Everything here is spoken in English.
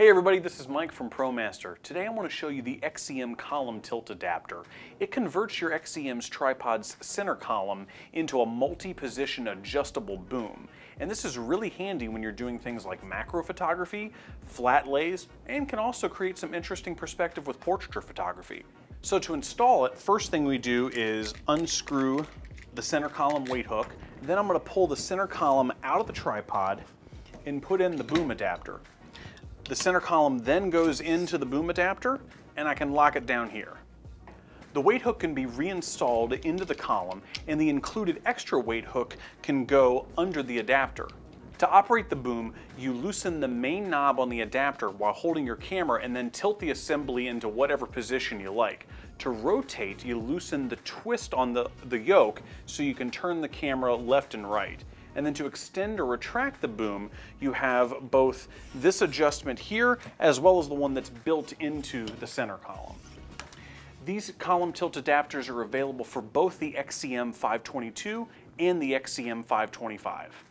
Hey everybody, this is Mike from ProMaster. Today I want to show you the XCM column tilt adapter. It converts your XCM's tripod's center column into a multi-position adjustable boom. And this is really handy when you're doing things like macro photography, flat lays, and can also create some interesting perspective with portraiture photography. So to install it, first thing we do is unscrew the center column weight hook. Then I'm going to pull the center column out of the tripod and put in the boom adapter. The center column then goes into the boom adapter and I can lock it down here. The weight hook can be reinstalled into the column and the included extra weight hook can go under the adapter. To operate the boom, you loosen the main knob on the adapter while holding your camera and then tilt the assembly into whatever position you like. To rotate, you loosen the twist on the, the yoke so you can turn the camera left and right and then to extend or retract the boom, you have both this adjustment here as well as the one that's built into the center column. These column tilt adapters are available for both the XCM 522 and the XCM 525.